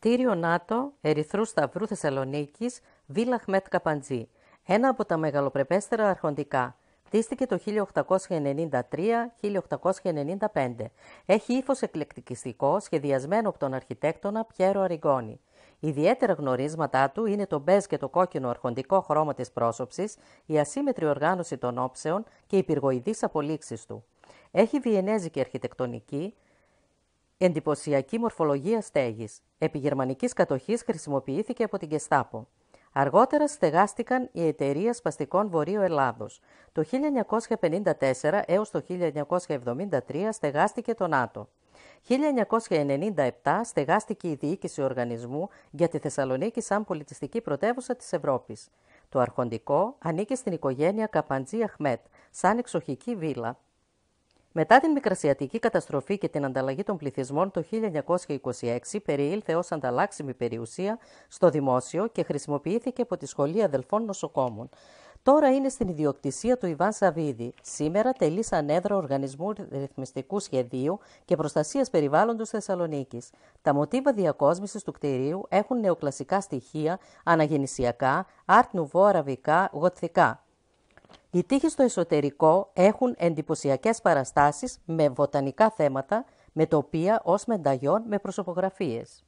Κτίριο ΝΑΤΟ, Ερυθρού Σταυρού Θεσσαλονίκης, Βίλα Χμέτ Καπαντζή. Ένα από τα μεγαλοπρεπέστερα αρχοντικά. Χτίστηκε το 1893-1895. Έχει ύφος εκλεκτικιστικό, σχεδιασμένο από τον αρχιτέκτονα Πιέρο Αριγκόνη. Ιδιαίτερα γνωρίσματά του είναι το μπέζ και το κόκκινο αρχοντικό χρώμα της πρόσωψης, η ασύμετρη οργάνωση των όψεων και οι πυργοειδείς απολύξεις του. Έχει βιενέζικη αρχιτεκτονική, Εντυπωσιακή μορφολογία στέγης. Επί κατοχής χρησιμοποιήθηκε από την Κεστάπο. Αργότερα στεγάστηκαν οι εταιρείε σπαστικών Βορείου Ελλάδος. Το 1954 έως το 1973 στεγάστηκε το ΝΑΤΟ. 1997 στεγάστηκε η διοίκηση οργανισμού για τη Θεσσαλονίκη σαν πολιτιστική πρωτεύουσα της Ευρώπης. Το αρχοντικό ανήκει στην οικογένεια Καπαντζή Αχμέτ, σαν εξοχική βίλα, μετά την Μικρασιατική καταστροφή και την ανταλλαγή των πληθυσμών το 1926 περιήλθε ως ανταλλάξιμη περιουσία στο δημόσιο και χρησιμοποιήθηκε από τη Σχολή Αδελφών Νοσοκόμων. Τώρα είναι στην ιδιοκτησία του Ιβάν Σαβίδη, σήμερα τελεί σαν Οργανισμού Ρυθμιστικού Σχεδίου και Προστασίας Περιβάλλοντος Θεσσαλονίκης. Τα μοτίβα διακόσμησης του κτηρίου έχουν νεοκλασικά στοιχεία, αναγεννησιακά, art nouveau αραβικά, γοτθικά. Οι τείχοι στο εσωτερικό έχουν εντυπωσιακές παραστάσεις με βοτανικά θέματα, με τοπία ως μενταγιόν με προσωπογραφίες.